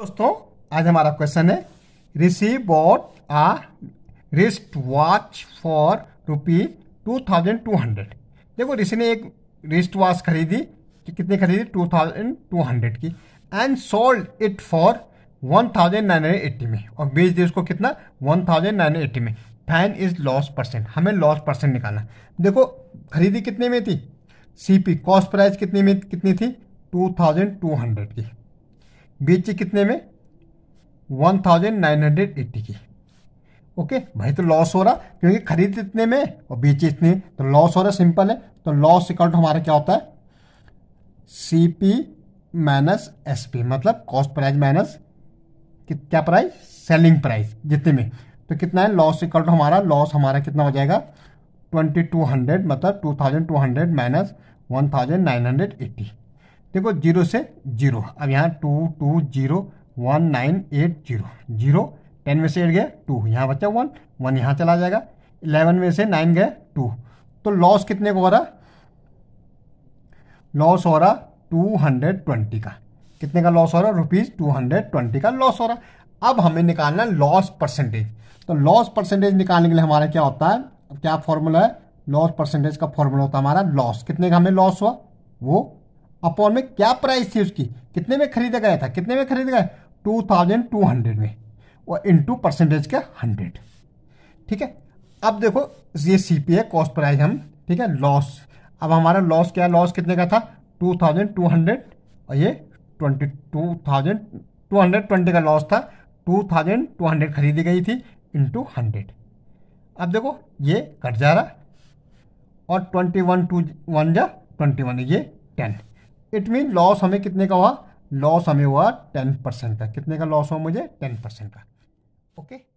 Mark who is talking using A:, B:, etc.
A: दोस्तों आज हमारा क्वेश्चन है Rishi bought a wristwatch for rupee two thousand two hundred देखो ऋषि ने एक रिस्ट वॉच खरीदी कि कितनी खरीदी टू थाउजेंड टू हंड्रेड की and sold it for one thousand nine hundred eighty में और बेच दी उसको कितना one thousand nine hundred eighty में फैन इज लॉस परसेंट हमें लॉस परसेंट निकालना देखो खरीदी कितने में थी सी पी कॉस्ट प्राइस कितने में कितनी थी टू थाउजेंड टू हंड्रेड की बेची कितने में one thousand nine hundred eighty की ओके भाई तो लॉस हो रहा क्योंकि खरीद इतने में और बेचे इतने तो लॉस हो रहा सिंपल है तो लॉस अकाउंट हमारा क्या होता है C P minus S P मतलब कॉस्ट प्राइस माइनस क्या प्राइस सेलिंग प्राइस जितने में तो कितना है लॉस अकाउंट हमारा लॉस हमारा कितना हो जाएगा ट्वेंटी टू हंड्रेड मतलब two thousand two hundred minus one thousand nine hundred eighty देखो जीरो से जीरो अब यहाँ two two zero one nine eight zero zero ten में से एट गया टू यहाँ बचा वन वन यहाँ चला जाएगा इलेवन में से नाइन गया टू तो लॉस कितने को हो रहा लॉस हो रहा टू हंड्रेड ट्वेंटी का कितने का लॉस हो रहा रुपीज़ टू हंड्रेड ट्वेंटी का लॉस हो रहा अब हमें निकालना लॉस परसेंटेज तो लॉस परसेंटेज निकालने के लिए हमारा क्या होता है अब क्या फॉर्मूला है लॉस परसेंटेज का फॉर्मूला होता है हमारा लॉस कितने का हमें लॉस हुआ वो अपॉन में क्या प्राइस थी उसकी कितने में खरीदा गया था कितने में खरीदा गया टू थाउजेंड टू हंड्रेड में और इंटू परसेंटेज का हंड्रेड ठीक है अब देखो ये सी पी है कॉस्ट प्राइस हम ठीक है लॉस अब हमारा लॉस क्या लॉस कितने का था टू थाउजेंड टू हंड्रेड और ये twenty two thousand two hundred twenty का लॉस था टू थाउजेंड टू हंड्रेड खरीदी गई थी इंटू हंड्रेड अब देखो ये कट जा रहा और ट्वेंटी वन टू वन जा ट्वेंटी वन ये टेन इट मीन लॉस हमें कितने का हुआ लॉस हमें हुआ टेन परसेंट का कितने का लॉस हुआ मुझे टेन परसेंट का ओके okay?